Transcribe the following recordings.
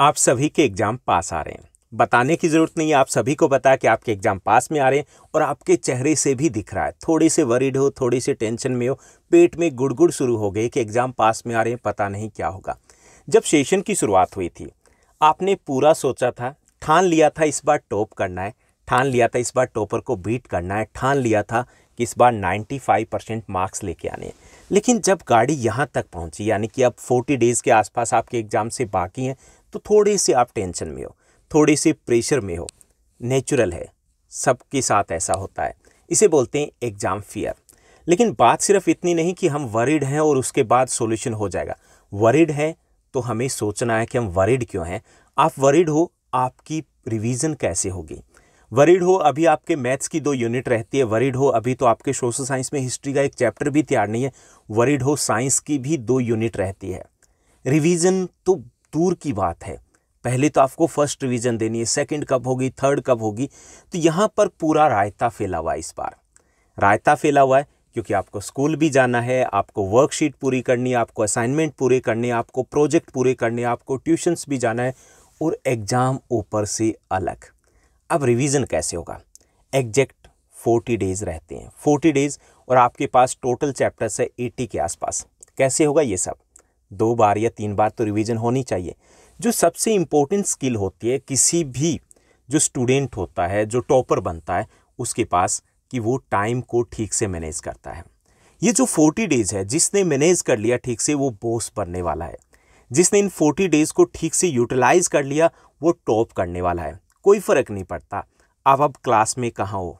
आप सभी के एग्ज़ाम पास आ रहे हैं बताने की ज़रूरत नहीं है आप सभी को पता है कि आपके एग्ज़ाम पास में आ रहे हैं और आपके चेहरे से भी दिख रहा है थोड़े से वरीड हो थोड़ी से टेंशन में हो पेट में गुड़गुड़ शुरू हो गई कि एग्ज़ाम पास में आ रहे हैं पता नहीं क्या होगा जब सेशन की शुरुआत हुई थी आपने पूरा सोचा था ठान लिया था इस बार टॉप करना है ठान लिया था इस बार टॉपर को बीट करना है ठान लिया था कि इस बार 95 परसेंट मार्क्स लेके आने हैं लेकिन जब गाड़ी यहाँ तक पहुँची यानी कि अब 40 डेज़ के आसपास आपके एग्ज़ाम से बाकी हैं तो थोड़ी सी आप टेंशन में हो थोड़ी सी प्रेशर में हो नेचुरल है सबके साथ ऐसा होता है इसे बोलते हैं एग्ज़ाम फियर लेकिन बात सिर्फ इतनी नहीं कि हम वरिड हैं और उसके बाद सॉल्यूशन हो जाएगा वरिड है तो हमें सोचना है कि हम वरिड क्यों हैं आप वरिड हो आपकी रिवीजन कैसे होगी वरिड हो अभी आपके मैथ्स की दो यूनिट रहती है वरिड हो अभी तो आपके सोशल साइंस में हिस्ट्री का एक चैप्टर भी तैयार नहीं है वरिड हो साइंस की भी दो यूनिट रहती है रिवीजन तो दूर की बात है पहले तो आपको फर्स्ट रिवीजन देनी है सेकंड कब होगी थर्ड कब होगी तो यहाँ पर पूरा रायता फैला हुआ है इस बार रायता फैला हुआ है क्योंकि आपको स्कूल भी जाना है आपको वर्कशीट पूरी करनी है आपको असाइनमेंट पूरे करने आपको प्रोजेक्ट पूरे करने आपको ट्यूशन्स भी जाना है और एग्ज़ाम ऊपर से अलग अब रिविज़न कैसे होगा एग्जैक्ट फोर्टी डेज़ रहते हैं फोर्टी डेज़ और आपके पास टोटल चैप्टर्स है एटी के आसपास कैसे होगा ये सब दो बार या तीन बार तो रिवीजन होनी चाहिए जो सबसे इम्पोर्टेंट स्किल होती है किसी भी जो स्टूडेंट होता है जो टॉपर बनता है उसके पास कि वो टाइम को ठीक से मैनेज करता है ये जो फोर्टी डेज़ है जिसने मैनेज कर लिया ठीक से वो बोस बनने वाला है जिसने इन फोर्टी डेज़ को ठीक से यूटिलाइज़ कर लिया वो टॉप करने वाला है कोई फ़र्क नहीं पड़ता आप अब क्लास में कहाँ हो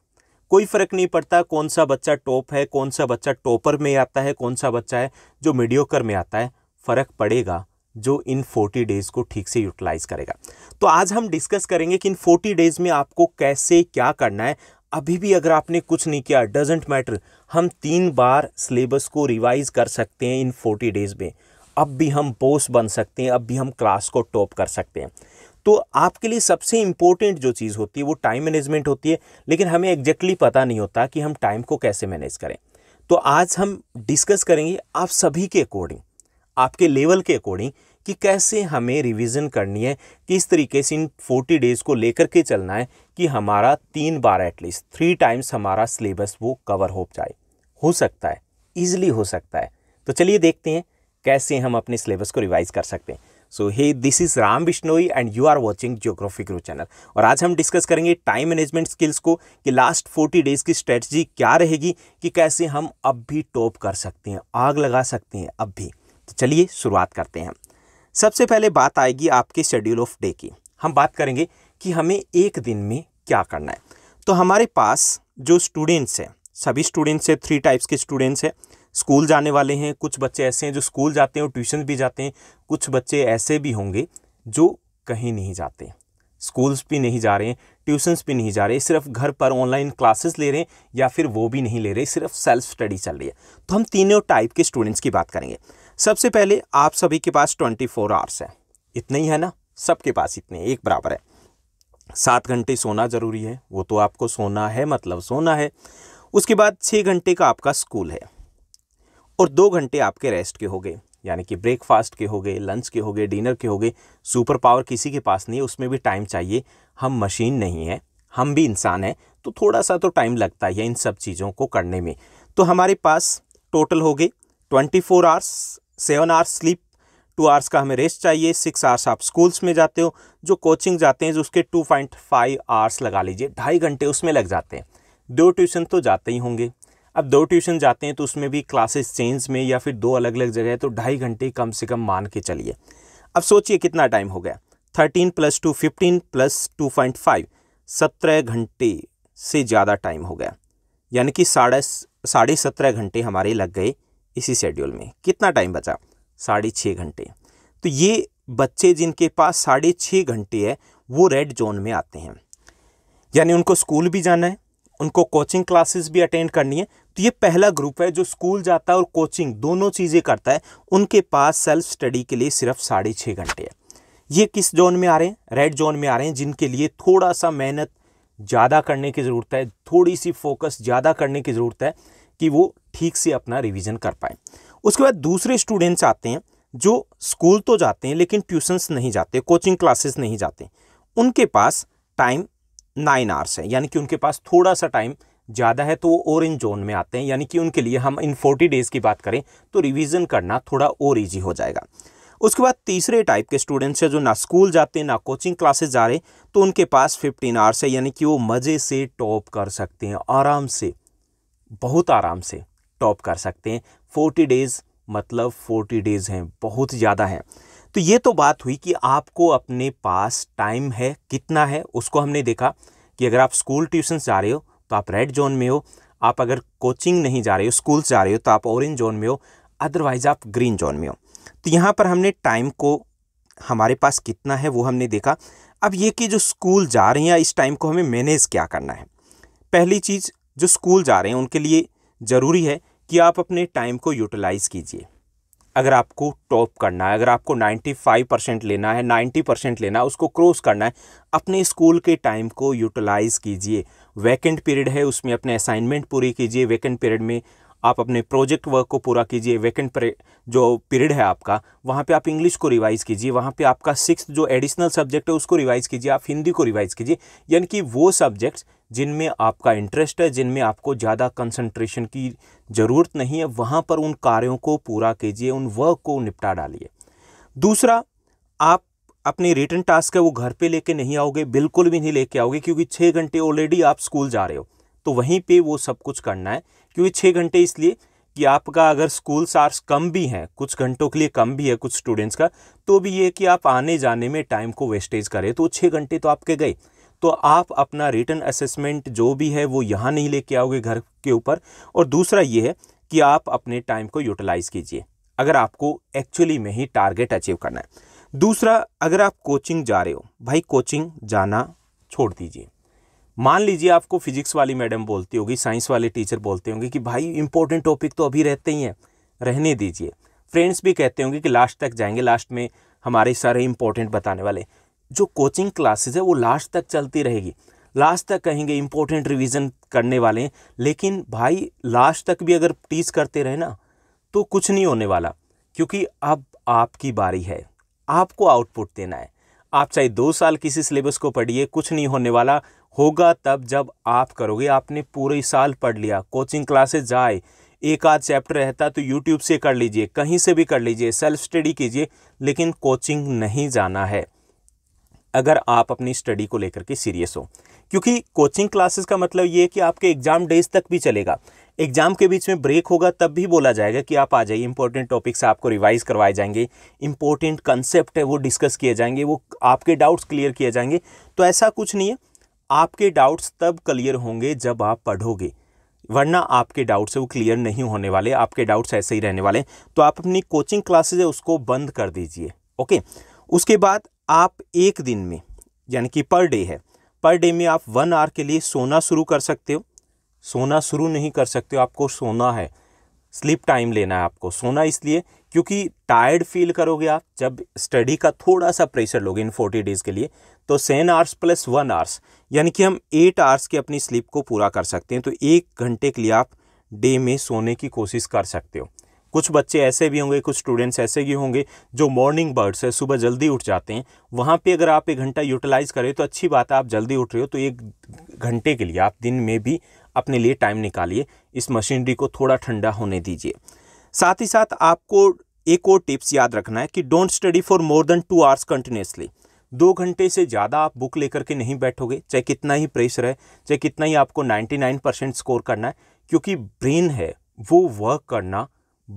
कोई फ़र्क नहीं पड़ता कौन सा बच्चा टॉप है कौन सा बच्चा टॉपर में आता है कौन सा बच्चा है जो मीडियोकर में आता है फ़र्क पड़ेगा जो इन 40 डेज़ को ठीक से यूटिलाइज करेगा तो आज हम डिस्कस करेंगे कि इन 40 डेज़ में आपको कैसे क्या करना है अभी भी अगर आपने कुछ नहीं किया डजेंट मैटर हम तीन बार सिलेबस को रिवाइज कर सकते हैं इन 40 डेज़ में अब भी हम बोस बन सकते हैं अब भी हम क्लास को टॉप कर सकते हैं तो आपके लिए सबसे इम्पोर्टेंट जो चीज़ होती है वो टाइम मैनेजमेंट होती है लेकिन हमें एग्जैक्टली पता नहीं होता कि हम टाइम को कैसे मैनेज करें तो आज हम डिस्कस करेंगे आप सभी के अकॉर्डिंग आपके लेवल के अकॉर्डिंग कि कैसे हमें रिवीजन करनी है किस तरीके से इन फोर्टी डेज़ को लेकर के चलना है कि हमारा तीन बार एटलीस्ट थ्री टाइम्स हमारा सिलेबस वो कवर हो जाए हो सकता है ईजिली हो सकता है तो चलिए देखते हैं कैसे हम अपने सिलेबस को रिवाइज कर सकते हैं so hey this is Ram Bishnoi and you are watching geography grow channel और आज हम डिस्कस करेंगे टाइम मैनेजमेंट स्किल्स को कि लास्ट फोर्टी डेज़ की स्ट्रेटजी क्या रहेगी कि कैसे हम अब भी टॉप कर सकते हैं आग लगा सकते हैं अब भी तो चलिए शुरुआत करते हैं सबसे पहले बात आएगी आपके शेड्यूल ऑफ डे की हम बात करेंगे कि हमें एक दिन में क्या करना है तो हमारे पास जो स्टूडेंट्स हैं सभी स्टूडेंट्स हैं थ्री टाइप्स के स्टूडेंट्स हैं स्कूल जाने वाले हैं कुछ बच्चे ऐसे हैं जो स्कूल जाते हैं और ट्यूशन भी जाते हैं कुछ बच्चे ऐसे भी होंगे जो कहीं नहीं जाते स्कूल्स भी नहीं जा रहे हैं ट्यूशन्स भी नहीं जा रहे सिर्फ घर पर ऑनलाइन क्लासेस ले रहे हैं या फिर वो भी नहीं ले रहे सिर्फ सेल्फ स्टडी चल रही है तो हम तीनों टाइप के स्टूडेंट्स की बात करेंगे सबसे पहले आप सभी के पास ट्वेंटी फोर आवर्स है इतने ही है ना सबके पास इतने एक बराबर है सात घंटे सोना ज़रूरी है वो तो आपको सोना है मतलब सोना है उसके बाद छः घंटे का आपका स्कूल है और दो घंटे आपके रेस्ट के हो गए यानी कि ब्रेकफास्ट के हो गए लंच के हो गए डिनर के हो गए सुपर पावर किसी के पास नहीं है उसमें भी टाइम चाहिए हम मशीन नहीं है हम भी इंसान हैं तो थोड़ा सा तो टाइम लगता ही है इन सब चीज़ों को करने में तो हमारे पास टोटल हो गए twenty four hours seven hours sleep two hours का हमें रेस्ट चाहिए सिक्स आवर्स आप स्कूल्स में जाते हो जो कोचिंग जाते हैं जो उसके टू पॉइंट फाइव आवर्स लगा लीजिए ढाई घंटे उसमें लग जाते हैं दो ट्यूशन तो जाते ही होंगे अब दो ट्यूशन जाते हैं तो उसमें भी क्लासेस चेंज में या फिर दो अलग अलग जगह तो ढाई घंटे कम से कम मान के चलिए अब सोचिए कितना टाइम हो गया thirteen plus two fifteen plus two point five सत्रह घंटे से ज़्यादा टाइम हो गया यानी कि साढ़े साढ़े सत्रह घंटे हमारे लग गए इसी शेड्यूल में कितना टाइम बचा साढ़े छः घंटे तो ये बच्चे जिनके पास साढ़े छः घंटे है वो रेड जोन में आते हैं यानी उनको स्कूल भी जाना है उनको कोचिंग क्लासेस भी अटेंड करनी है तो ये पहला ग्रुप है जो स्कूल जाता है और कोचिंग दोनों चीज़ें करता है उनके पास सेल्फ स्टडी के लिए सिर्फ साढ़े छः घंटे है ये किस जोन में आ रहे हैं रेड जोन में आ रहे हैं जिनके लिए थोड़ा सा मेहनत ज़्यादा करने की ज़रूरत है थोड़ी सी फोकस ज़्यादा करने की ज़रूरत है कि वो ठीक से अपना रिवीजन कर पाए उसके बाद दूसरे स्टूडेंट्स आते हैं जो स्कूल तो जाते हैं लेकिन ट्यूशन्स नहीं जाते कोचिंग क्लासेस नहीं जाते उनके पास टाइम नाइन आवर्स है यानी कि उनके पास थोड़ा सा टाइम ज़्यादा है तो वो इन जोन में आते हैं यानी कि उनके लिए हम इन फोर्टी डेज़ की बात करें तो रिवीजन करना थोड़ा और ईजी हो जाएगा उसके बाद तीसरे टाइप के स्टूडेंट्स हैं जो ना स्कूल जाते हैं ना कोचिंग क्लासेस जा रहे तो उनके पास फिफ्टीन आवर्स है यानी कि वो मज़े से टॉप कर सकते हैं आराम से बहुत आराम से टॉप कर सकते हैं फोर्टी डेज़ मतलब फोर्टी डेज़ हैं बहुत ज़्यादा हैं तो ये तो बात हुई कि आपको अपने पास टाइम है कितना है उसको हमने देखा कि अगर आप स्कूल ट्यूशन जा रहे हो तो आप रेड जोन में हो आप अगर कोचिंग नहीं जा रहे हो स्कूल जा रहे हो तो आप ऑरेंज जोन में हो अदरवाइज आप ग्रीन जोन में हो तो यहाँ पर हमने टाइम को हमारे पास कितना है वो हमने देखा अब ये कि जो स्कूल जा रहे हैं इस टाइम को हमें मैनेज क्या करना है पहली चीज़ जो स्कूल जा रहे हैं उनके लिए ज़रूरी है कि आप अपने टाइम को यूटिलाइज़ कीजिए अगर आपको टॉप करना है अगर आपको 95 परसेंट लेना है 90 परसेंट लेना है उसको क्रॉस करना है अपने स्कूल के टाइम को यूटिलाइज़ कीजिए वैकेंट पीरियड है उसमें अपने असाइनमेंट पूरी कीजिए वैकेंट पीरियड में आप अपने प्रोजेक्ट वर्क को पूरा कीजिए वैकेंट जो पीरियड है आपका वहाँ पे आप इंग्लिश को रिवाइज़ कीजिए वहाँ पे आपका सिक्स जो एडिशनल सब्जेक्ट है उसको रिवाइज़ कीजिए आप हिंदी को रिवाइज़ कीजिए यानी कि वो सब्जेक्ट्स जिनमें आपका इंटरेस्ट है जिनमें आपको ज़्यादा कंसनट्रेशन की ज़रूरत नहीं है वहाँ पर उन कार्यों को पूरा कीजिए उन वर्क को निपटा डालिए दूसरा आप अपने रिटर्न टास्क है वो घर पे लेके नहीं आओगे बिल्कुल भी नहीं लेके आओगे क्योंकि छः घंटे ऑलरेडी आप स्कूल जा रहे हो तो वहीं पे वो सब कुछ करना है क्योंकि छः घंटे इसलिए कि आपका अगर स्कूल आर्स कम भी हैं कुछ घंटों के लिए कम भी है कुछ स्टूडेंट्स का तो भी ये कि आप आने जाने में टाइम को वेस्टेज करें तो छः घंटे तो आपके गए तो आप अपना रिटर्न असेसमेंट जो भी है वो यहाँ नहीं लेके आओगे घर के ऊपर और दूसरा ये है कि आप अपने टाइम को यूटिलाइज़ कीजिए अगर आपको एक्चुअली में ही टारगेट अचीव करना है दूसरा अगर आप कोचिंग जा रहे हो भाई कोचिंग जाना छोड़ दीजिए मान लीजिए आपको फिजिक्स वाली मैडम बोलती होगी साइंस वाले टीचर बोलते होंगे कि भाई इंपॉर्टेंट टॉपिक तो अभी रहते ही हैं रहने दीजिए फ्रेंड्स भी कहते होंगे कि लास्ट तक जाएंगे लास्ट में हमारे सारे इंपॉर्टेंट बताने वाले जो कोचिंग क्लासेज है वो लास्ट तक चलती रहेगी लास्ट तक कहेंगे इंपॉर्टेंट रिविज़न करने वाले हैं लेकिन भाई लास्ट तक भी अगर टीच करते रहे ना तो कुछ नहीं होने वाला क्योंकि अब आपकी बारी है आपको आउटपुट देना है आप चाहे दो साल किसी सिलेबस को पढ़िए कुछ नहीं होने वाला होगा तब जब आप करोगे आपने पूरे साल पढ़ लिया कोचिंग क्लासेस जाए एक आध चैप्टर रहता तो यूट्यूब से कर लीजिए कहीं से भी कर लीजिए सेल्फ स्टडी कीजिए लेकिन कोचिंग नहीं जाना है अगर आप अपनी स्टडी को लेकर के सीरियस हो क्योंकि कोचिंग क्लासेस का मतलब ये है कि आपके एग्जाम डेज तक भी चलेगा एग्जाम के बीच में ब्रेक होगा तब भी बोला जाएगा कि आप आ जाइए इंपॉर्टेंट टॉपिक्स आपको रिवाइज करवाए जाएंगे इंपॉर्टेंट कंसेप्ट है वो डिस्कस किए जाएंगे वो आपके डाउट्स क्लियर किए जाएंगे तो ऐसा कुछ नहीं है आपके डाउट्स तब क्लियर होंगे जब आप पढ़ोगे वरना आपके डाउट्स वो क्लियर नहीं होने वाले आपके डाउट्स ऐसे ही रहने वाले तो आप अपनी कोचिंग क्लासेज है उसको बंद कर दीजिए ओके उसके बाद आप एक दिन में यानी कि पर डे है पर डे में आप वन आवर के लिए सोना शुरू कर सकते हो सोना शुरू नहीं कर सकते हो आपको सोना है स्लीप टाइम लेना है आपको सोना इसलिए क्योंकि टायर्ड फील करोगे आप जब स्टडी का थोड़ा सा प्रेशर लोगे इन फोर्टी डेज़ के लिए तो seven hours plus one hours यानी कि हम एट आवर्स की अपनी स्लीप को पूरा कर सकते हैं तो एक घंटे के लिए आप डे में सोने की कोशिश कर सकते हो कुछ बच्चे ऐसे भी होंगे कुछ स्टूडेंट्स ऐसे भी होंगे जो मॉर्निंग बर्ड्स है सुबह जल्दी उठ जाते हैं वहाँ पे अगर आप एक घंटा यूटिलाइज़ करें तो अच्छी बात है आप जल्दी उठ रहे हो तो एक घंटे के लिए आप दिन में भी अपने लिए टाइम निकालिए इस मशीनरी को थोड़ा ठंडा होने दीजिए साथ ही साथ आपको एक और टिप्स याद रखना है कि don't study for more than two hours continuously दो घंटे से ज़्यादा आप बुक लेकर के नहीं बैठोगे चाहे कितना ही प्रेशर है चाहे कितना ही आपको 99 परसेंट स्कोर करना है क्योंकि ब्रेन है वो वर्क करना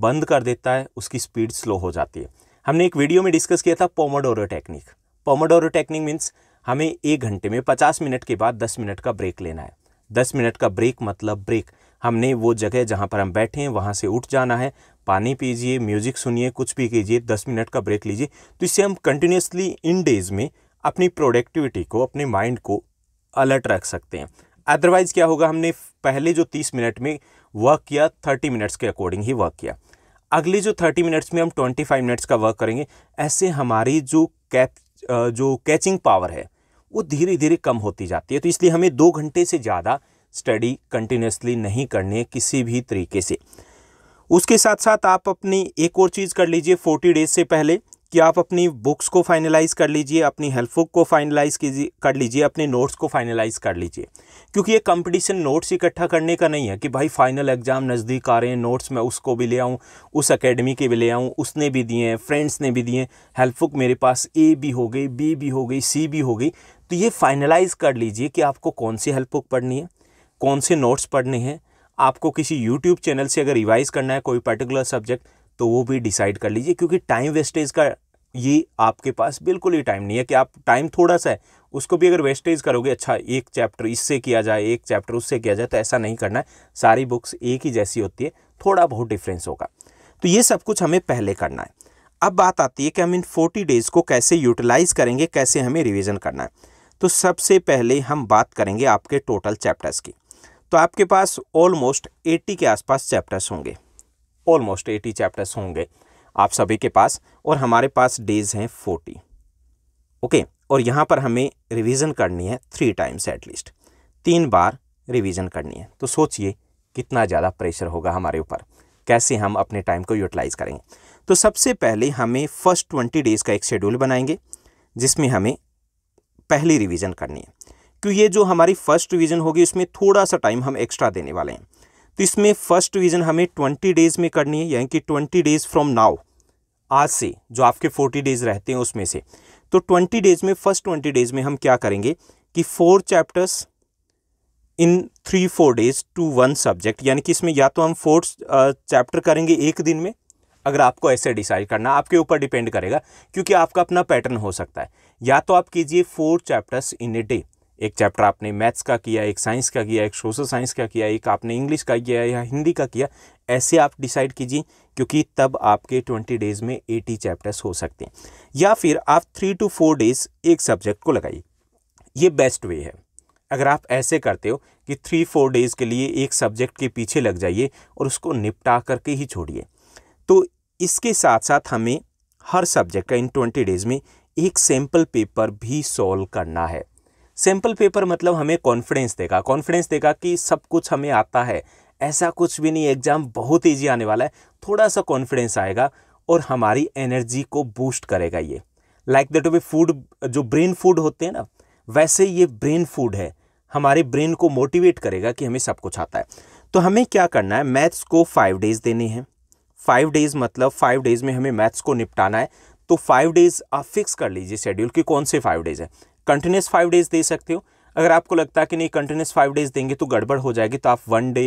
बंद कर देता है उसकी स्पीड स्लो हो जाती है हमने एक वीडियो में डिस्कस किया था pomodoro technique pomodoro technique means हमें एक घंटे में पचास मिनट के बाद दस मिनट का ब्रेक लेना है दस मिनट का ब्रेक मतलब ब्रेक हमने वो जगह जहाँ पर हम बैठे हैं वहाँ से उठ जाना है पानी पीजिए म्यूजिक सुनिए कुछ भी कीजिए दस मिनट का ब्रेक लीजिए तो इससे हम कंटिन्यूसली इन डेज़ में अपनी प्रोडक्टिविटी को अपने माइंड को अलर्ट रख सकते हैं अदरवाइज़ क्या होगा हमने पहले जो तीस मिनट में वर्क किया थर्टी मिनट्स के अकॉर्डिंग ही वर्क किया अगले जो थर्टी मिनट्स में हम ट्वेंटी फाइव मिनट्स का वर्क करेंगे ऐसे हमारी जो कैप जो कैचिंग पावर है वो धीरे धीरे कम होती जाती है तो इसलिए हमें दो घंटे से ज़्यादा स्टडी कंटिन्यूसली नहीं करनी है किसी भी तरीके से उसके साथ साथ आप अपनी एक और चीज़ कर लीजिए फोर्टी डेज से पहले कि आप अपनी बुक्स को फाइनलाइज़ कर लीजिए अपनी हेल्प बुक को फाइनलाइज़ कीजिए कर लीजिए अपने नोट्स को फाइनलाइज़ कर लीजिए क्योंकि ये कंपटीशन नोट्स इकट्ठा करने का नहीं है कि भाई फाइनल एग्ज़ाम नज़दीक आ रहे हैं नोट्स मैं उसको भी ले आऊँ उस अकेडमी के भी ले आऊँ उसने भी दिए हैं फ्रेंड्स ने भी दिए हैं हेल्प बुक मेरे पास ए भी हो गई बी भी हो गई सी भी हो गई तो ये फाइनलाइज़ कर लीजिए कि आपको कौन सी हेल्प बुक पढ़नी है कौन से नोट्स पढ़ने हैं आपको किसी यूट्यूब चैनल से अगर रिवाइज करना है कोई पर्टिकुलर सब्जेक्ट तो वो भी डिसाइड कर लीजिए क्योंकि टाइम वेस्टेज का ये आपके पास बिल्कुल ही टाइम नहीं है कि आप टाइम थोड़ा सा है उसको भी अगर वेस्टेज करोगे अच्छा एक चैप्टर इससे किया जाए एक चैप्टर उससे किया जाए तो ऐसा नहीं करना है सारी बुक्स एक ही जैसी होती है थोड़ा बहुत डिफरेंस होगा तो ये सब कुछ हमें पहले करना है अब बात आती है कि हम इन फोर्टी डेज़ को कैसे यूटिलाइज़ करेंगे कैसे हमें रिविज़न करना है तो सबसे पहले हम बात करेंगे आपके टोटल चैप्टर्स की तो आपके पास ऑलमोस्ट एट्टी के आसपास चैप्टर्स होंगे ऑलमोस्ट एटी चैप्टर्स होंगे आप सभी के पास और हमारे पास डेज हैं फोर्टी ओके और यहाँ पर हमें रिवीजन करनी है थ्री टाइम्स एटलीस्ट तीन बार रिवीजन करनी है तो सोचिए कितना ज़्यादा प्रेशर होगा हमारे ऊपर कैसे हम अपने टाइम को यूटिलाइज़ करेंगे तो सबसे पहले हमें फर्स्ट ट्वेंटी डेज़ का एक शेड्यूल बनाएंगे जिसमें हमें पहली रिवीजन करनी है क्योंकि ये जो हमारी फर्स्ट रिवीजन होगी इसमें थोड़ा सा टाइम हम एक्स्ट्रा देने वाले हैं तो इसमें फर्स्ट रिवीजन हमें ट्वेंटी डेज़ में करनी है यानी कि ट्वेंटी डेज़ फ्रॉम नाउ आज से जो आपके फोर्टी डेज़ रहते हैं उसमें से तो ट्वेंटी डेज़ में फर्स्ट ट्वेंटी डेज़ में हम क्या करेंगे कि four chapters in three four days to one subject यानी कि इसमें या तो हम फोर्थ चैप्टर करेंगे एक दिन में अगर आपको ऐसे डिसाइड करना आपके ऊपर डिपेंड करेगा क्योंकि आपका अपना पैटर्न हो सकता है या तो आप कीजिए four chapters in a day एक चैप्टर आपने मैथ्स का किया एक साइंस का किया एक सोशल साइंस का किया एक आपने इंग्लिश का किया या हिंदी का किया ऐसे आप डिसाइड कीजिए क्योंकि तब आपके ट्वेंटी डेज़ में एटी चैप्टर्स हो सकते हैं या फिर आप थ्री टू फोर डेज़ एक सब्जेक्ट को लगाइए ये बेस्ट वे है अगर आप ऐसे करते हो कि थ्री फोर डेज़ के लिए एक सब्जेक्ट के पीछे लग जाइए और उसको निपटा करके ही छोड़िए तो इसके साथ साथ हमें हर सब्जेक्ट का इन ट्वेंटी डेज़ में एक सैम्पल पेपर भी सॉल्व करना है सैम्पल पेपर मतलब हमें कॉन्फिडेंस देगा कॉन्फिडेंस देगा कि सब कुछ हमें आता है ऐसा कुछ भी नहीं एग्ज़ाम बहुत ईजी आने वाला है थोड़ा सा कॉन्फिडेंस आएगा और हमारी एनर्जी को बूस्ट करेगा ये लाइक दैट वे फूड जो ब्रेन फूड होते हैं ना वैसे ये ब्रेन फूड है हमारे ब्रेन को मोटिवेट करेगा कि हमें सब कुछ आता है तो हमें क्या करना है मैथ्स को फाइव डेज़ देने हैं फाइव डेज़ मतलब फाइव डेज़ में हमें मैथ्स को निपटाना है तो फाइव डेज़ आप फिक्स कर लीजिए शेड्यूल कि कौन से फाइव डेज़ है कंटिन्यूस फाइव डेज़ दे सकते हो अगर आपको लगता है कि नहीं कंटिन्यूस फाइव डेज़ देंगे तो गड़बड़ हो जाएगी तो आप वन डे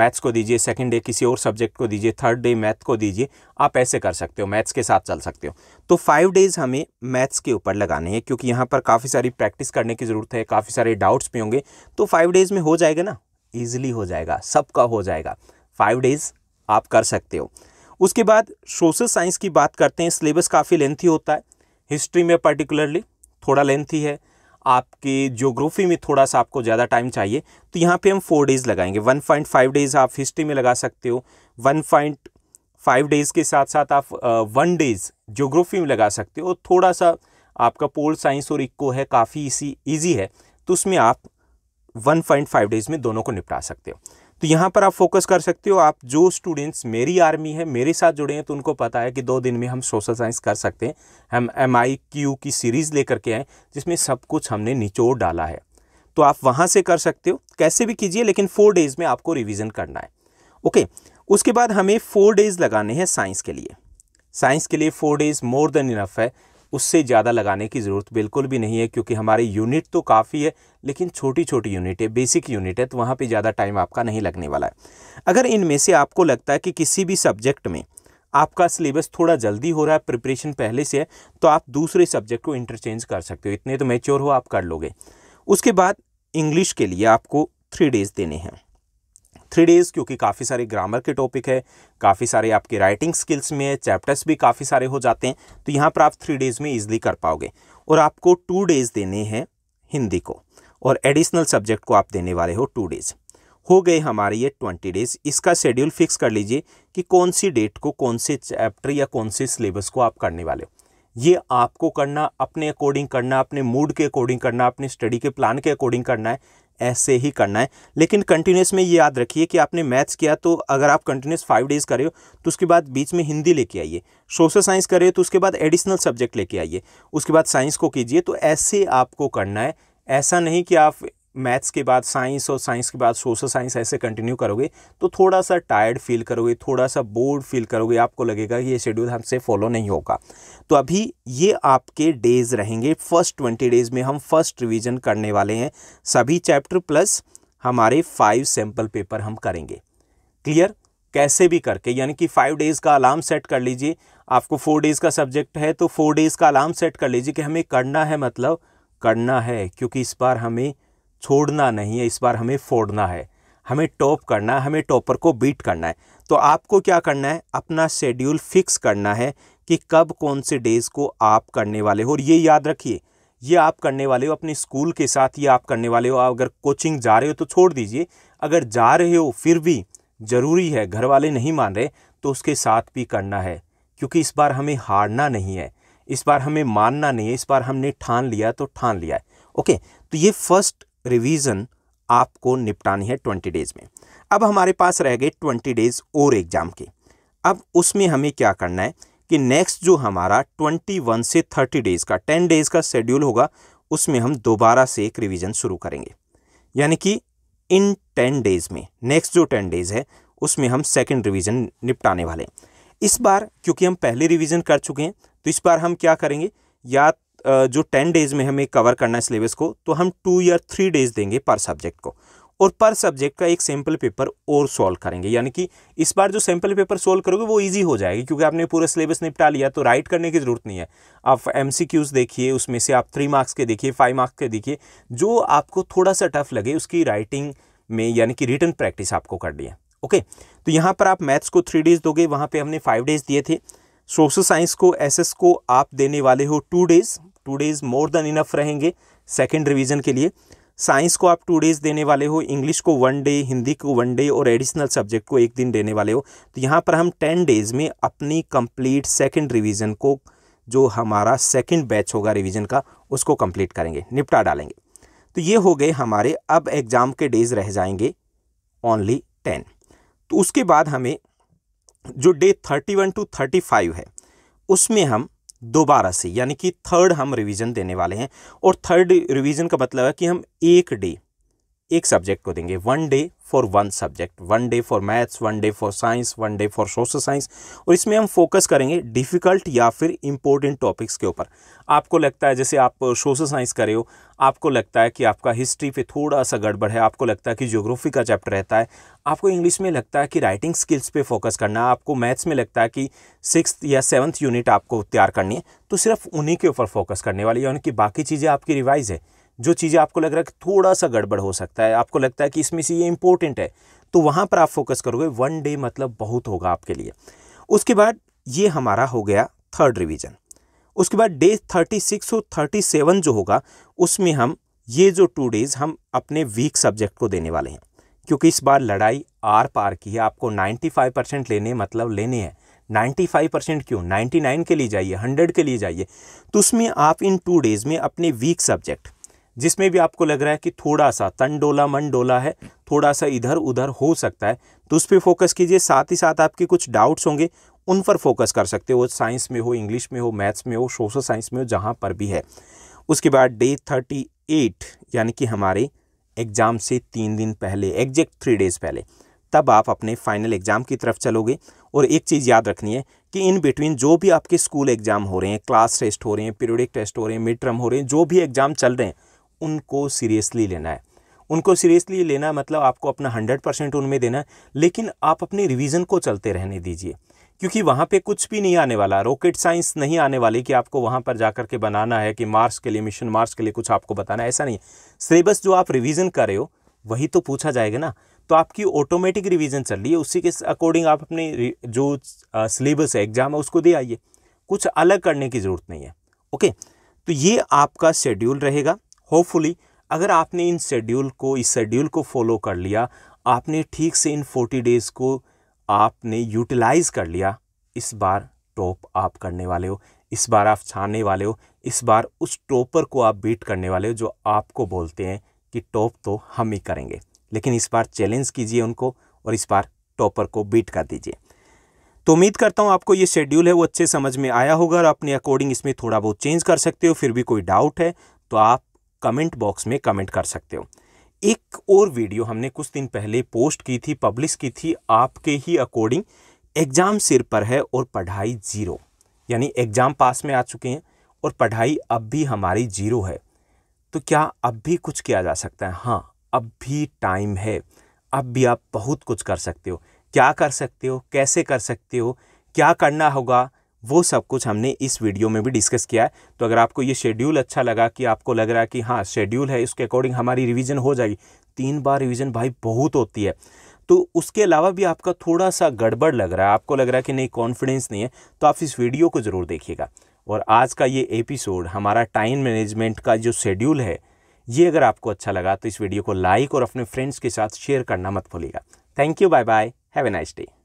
मैथ्स को दीजिए सेकंड डे किसी और सब्जेक्ट को दीजिए थर्ड डे मैथ को दीजिए आप ऐसे कर सकते हो मैथ्स के साथ चल सकते हो तो फाइव डेज़ हमें मैथ्स के ऊपर लगाने हैं क्योंकि यहाँ पर काफ़ी सारी प्रैक्टिस करने की ज़रूरत है काफ़ी सारे डाउट्स भी होंगे तो फाइव डेज़ में हो जाएगा ना ईजिली हो जाएगा सबका हो जाएगा फाइव डेज़ आप कर सकते हो उसके बाद सोशल साइंस की बात करते हैं सिलेबस काफ़ी लेंथी होता है हिस्ट्री में पर्टिकुलरली थोड़ा लेंथी है आपकी ज्योग्राफी में थोड़ा सा आपको ज़्यादा टाइम चाहिए तो यहाँ पे हम फोर डेज़ लगाएंगे वन पॉइंट फाइव डेज़ आप हिस्ट्री में लगा सकते हो वन पॉइंट फाइव डेज़ के साथ साथ आप वन डेज़ ज्योग्राफी में लगा सकते हो थोड़ा सा आपका पोल साइंस और इक्को है काफ़ी इसी ईजी है तो उसमें आप वन पॉइंट फाइव डेज़ में दोनों को निपटा सकते हो तो यहाँ पर आप फोकस कर सकते हो आप जो स्टूडेंट्स मेरी आर्मी है मेरे साथ जुड़े हैं तो उनको पता है कि दो दिन में हम सोशल साइंस कर सकते हैं हम एम आई क्यू की सीरीज़ लेकर के आए जिसमें सब कुछ हमने निचोड़ डाला है तो आप वहाँ से कर सकते हो कैसे भी कीजिए लेकिन फोर डेज़ में आपको रिविज़न करना है ओके उसके बाद हमें फोर डेज़ लगाने हैं साइंस के लिए साइंस के लिए four days more than enough है उससे ज़्यादा लगाने की ज़रूरत बिल्कुल भी नहीं है क्योंकि हमारी यूनिट तो काफ़ी है लेकिन छोटी छोटी यूनिट है बेसिक यूनिट है तो वहाँ पे ज़्यादा टाइम आपका नहीं लगने वाला है अगर इनमें से आपको लगता है कि किसी भी सब्जेक्ट में आपका सिलेबस थोड़ा जल्दी हो रहा है प्रिपरेशन पहले से है तो आप दूसरे सब्जेक्ट को इंटरचेंज कर सकते हो इतने तो मेच्योर हो आप कर लोगे उसके बाद इंग्लिश के लिए आपको थ्री डेज़ देने हैं थ्री डेज़ क्योंकि काफ़ी सारे ग्रामर के टॉपिक है काफ़ी सारे आपके राइटिंग स्किल्स में है चैप्टर्स भी काफ़ी सारे हो जाते हैं तो यहाँ पर आप थ्री डेज़ में ईजिली कर पाओगे और आपको टू डेज़ देने हैं हिंदी को और एडिशनल सब्जेक्ट को आप देने वाले हो टू डेज़ हो गए हमारे ये ट्वेंटी डेज़ इसका शेड्यूल फिक्स कर लीजिए कि कौन सी डेट को कौन से चैप्टर या कौन से सिलेबस को आप करने वाले हो ये आपको करना अपने अकॉर्डिंग करना अपने मूड के अकॉर्डिंग करना अपने स्टडी के प्लान के अकॉर्डिंग करना है ऐसे ही करना है लेकिन कंटिन्यूस में ये याद रखिए कि आपने मैथ्स किया तो अगर आप कंटिन्यूस फाइव डेज करे हो तो उसके बाद बीच में हिंदी लेके आइए सोशल साइंस करे तो उसके बाद एडिशनल सब्जेक्ट लेके आइए उसके बाद साइंस को कीजिए तो ऐसे आपको करना है ऐसा नहीं कि आप मैथ्स के बाद साइंस और साइंस के बाद सोशल साइंस ऐसे कंटिन्यू करोगे तो थोड़ा सा टायर्ड फील करोगे थोड़ा सा बोर्ड फील करोगे आपको लगेगा कि ये शेड्यूल हमसे फॉलो नहीं होगा तो अभी ये आपके डेज रहेंगे फर्स्ट ट्वेंटी डेज में हम फर्स्ट रिविज़न करने वाले हैं सभी चैप्टर प्लस हमारे फाइव सैम्पल पेपर हम करेंगे क्लियर कैसे भी करके यानी कि फाइव डेज़ का अलार्म सेट कर लीजिए आपको फोर डेज़ का सब्जेक्ट है तो फोर डेज़ का अलार्म सेट कर लीजिए कि हमें करना है मतलब करना है क्योंकि इस बार हमें छोड़ना नहीं है इस बार हमें फोड़ना है हमें टॉप करना है हमें टॉपर को बीट करना है तो आपको क्या करना है अपना शेड्यूल फिक्स करना है कि कब कौन से डेज़ को आप करने वाले हो और ये याद रखिए ये आप करने वाले हो अपने स्कूल के साथ ये आप करने वाले हो अगर कोचिंग जा रहे हो तो छोड़ दीजिए अगर जा रहे हो फिर भी ज़रूरी है घर वाले नहीं मान रहे तो उसके साथ भी करना है क्योंकि इस बार हमें हारना नहीं है इस बार हमें मानना नहीं है इस बार हमने ठान लिया तो ठान लिया है ओके तो ये फर्स्ट रिवीजन आपको निपटानी है ट्वेंटी डेज़ में अब हमारे पास रह गए ट्वेंटी डेज़ और एग्ज़ाम के अब उसमें हमें क्या करना है कि नेक्स्ट जो हमारा ट्वेंटी वन से थर्टी डेज़ का टेन डेज़ का शेड्यूल होगा उसमें हम दोबारा से एक रिवीजन शुरू करेंगे यानी कि इन टेन डेज़ में नेक्स्ट जो टेन डेज़ है उसमें हम सेकेंड रिवीजन निपटाने वाले हैं इस बार क्योंकि हम पहले रिवीजन कर चुके हैं तो इस बार हम क्या करेंगे या जो टेन डेज़ में हमें कवर करना है सिलेबस को तो हम टू या थ्री डेज़ देंगे पर सब्जेक्ट को और पर सब्जेक्ट का एक सैम्पल पेपर और सॉल्व करेंगे यानी कि इस बार जो सैम्पल पेपर सॉल्व करोगे वो इजी हो जाएगी क्योंकि आपने पूरा सिलेबस निपटा लिया तो राइट करने की ज़रूरत नहीं है आप एम देखिए उसमें से आप थ्री मार्क्स के देखिए फाइव मार्क्स के देखिए जो आपको थोड़ा सा टफ लगे उसकी राइटिंग में यानी कि रिटर्न प्रैक्टिस आपको कर है ओके तो यहाँ पर आप मैथ्स को थ्री डेज़ दोगे वहाँ पर हमने फाइव डेज़ दिए थे सोशल साइंस को एस को आप देने वाले हो two days two days more than enough रहेंगे सेकेंड रिविज़न के लिए साइंस को आप टू डेज़ देने वाले हो इंग्लिश को वन डे हिंदी को वन डे और एडिशनल सब्जेक्ट को एक दिन देने वाले हो तो यहाँ पर हम टेन डेज़ में अपनी कंप्लीट सेकेंड रिवीजन को जो हमारा सेकेंड बैच होगा रिवीजन का उसको कंप्लीट करेंगे निपटा डालेंगे तो ये हो गए हमारे अब एग्ज़ाम के डेज़ रह जाएंगे ओनली टेन तो उसके बाद हमें जो day thirty one two thirty five है उसमें हम दोबारा से यानी कि थर्ड हम रिवीजन देने वाले हैं और थर्ड रिवीजन का मतलब है कि हम एक डे एक सब्जेक्ट को देंगे one day for one subject one day for maths one day for science one day for social science और इसमें हम फोकस करेंगे डिफ़िकल्ट या फिर इम्पोर्टेंट टॉपिक्स के ऊपर आपको लगता है जैसे आप सोशल साइंस करे हो आपको लगता है कि आपका हिस्ट्री पे थोड़ा सा गड़बड़ है आपको लगता है कि जियोग्राफी का चैप्टर रहता है आपको इंग्लिश में लगता है कि राइटिंग स्किल्स पर फोकस करना है आपको मैथ्स में लगता है कि सिक्स या सेवन्थ यूनिट आपको तैयार करनी है तो सिर्फ उन्हीं के ऊपर फोकस करने वाली यानी कि बाकी चीज़ें आपकी रिवाइज़ है जो चीज़ें आपको लग रहा है कि थोड़ा सा गड़बड़ हो सकता है आपको लगता है कि इसमें से ये इंपॉर्टेंट है तो वहाँ पर आप फोकस करोगे वन डे मतलब बहुत होगा आपके लिए उसके बाद ये हमारा हो गया थर्ड रिवीजन उसके बाद डे थर्टी सिक्स और थर्टी सेवन जो होगा उसमें हम ये जो टू डेज़ हम अपने वीक सब्जेक्ट को देने वाले हैं क्योंकि इस बार लड़ाई आर पार की है आपको नाइन्टी फाइव परसेंट लेने मतलब लेने हैं नाइन्टी फाइव परसेंट क्यों नाइन्टी नाइन के लिए जाइए हंड्रेड के लिए जाइए तो उसमें आप इन टू डेज़ में अपने वीक सब्जेक्ट जिसमें भी आपको लग रहा है कि थोड़ा सा तन डोला मन डोला है थोड़ा सा इधर उधर हो सकता है तो उस पर फोकस कीजिए साथ ही साथ आपके कुछ डाउट्स होंगे उन पर फोकस कर सकते हो साइंस में हो इंग्लिश में हो मैथ्स में हो सोशल साइंस में हो जहाँ पर भी है उसके बाद डे थर्टी एट यानी कि हमारे एग्ज़ाम से तीन दिन पहले एग्जैक्ट थ्री डेज़ पहले तब आप अपने फाइनल एग्ज़ाम की तरफ चलोगे और एक चीज़ याद रखनी है कि इन बिटवीन जो भी आपके स्कूल एग्ज़ाम हो रहे हैं क्लास टेस्ट हो रहे हैं पीरियडिक टेस्ट हो रहे हैं मिड टर्म हो रहे हैं जो भी एग्ज़ाम चल रहे हैं उनको सीरियसली लेना है उनको सीरियसली लेना मतलब आपको अपना हंड्रेड परसेंट उनमें देना है लेकिन आप अपने रिवीजन को चलते रहने दीजिए क्योंकि वहाँ पे कुछ भी नहीं आने वाला रॉकेट साइंस नहीं आने वाली कि आपको वहाँ पर जाकर के बनाना है कि मार्स के लिए मिशन मार्स के लिए कुछ आपको बताना है ऐसा नहीं सिलेबस जो आप रिविज़न कर रहे हो वही तो पूछा जाएगा ना तो आपकी ऑटोमेटिक रिविज़न चल रही है उसी के अकॉर्डिंग आप अपने जो सिलेबस है एग्ज़ाम है उसको दे आइए कुछ अलग करने की ज़रूरत नहीं है ओके तो ये आपका शेड्यूल रहेगा होपफुली अगर आपने इन शेड्यूल को इस शेड्यूल को फॉलो कर लिया आपने ठीक से इन फोर्टी डेज़ को आपने यूटिलाइज़ कर लिया इस बार टॉप आप करने वाले हो इस बार आप छाने वाले हो इस बार उस टॉपर को आप बीट करने वाले हो जो आपको बोलते हैं कि टॉप तो हम ही करेंगे लेकिन इस बार चैलेंज कीजिए उनको और इस बार टॉपर को बीट कर दीजिए तो उम्मीद करता हूँ आपको ये शेड्यूल है वो अच्छे समझ में आया होगा और अपने अकॉर्डिंग इसमें थोड़ा बहुत चेंज कर सकते हो फिर भी कोई डाउट है तो आप कमेंट बॉक्स में कमेंट कर सकते हो एक और वीडियो हमने कुछ दिन पहले पोस्ट की थी पब्लिश की थी आपके ही अकॉर्डिंग एग्ज़ाम सिर पर है और पढ़ाई जीरो यानी एग्ज़ाम पास में आ चुके हैं और पढ़ाई अब भी हमारी जीरो है तो क्या अब भी कुछ किया जा सकता है हाँ अब भी टाइम है अब भी आप बहुत कुछ कर सकते हो क्या कर सकते हो कैसे कर सकते हो क्या करना होगा वो सब कुछ हमने इस वीडियो में भी डिस्कस किया है तो अगर आपको ये शेड्यूल अच्छा लगा कि आपको लग रहा है कि हाँ शेड्यूल है इसके अकॉर्डिंग हमारी रिविज़न हो जाएगी तीन बार रिविज़न भाई बहुत होती है तो उसके अलावा भी आपका थोड़ा सा गड़बड़ लग रहा है आपको लग रहा है कि नहीं कॉन्फिडेंस नहीं है तो आप इस वीडियो को ज़रूर देखिएगा और आज का ये एपिसोड हमारा टाइम मैनेजमेंट का जो शेड्यूल है ये अगर आपको अच्छा लगा तो इस वीडियो को लाइक और अपने फ्रेंड्स के साथ शेयर करना मत भूलिएगा thank you bye bye have a nice day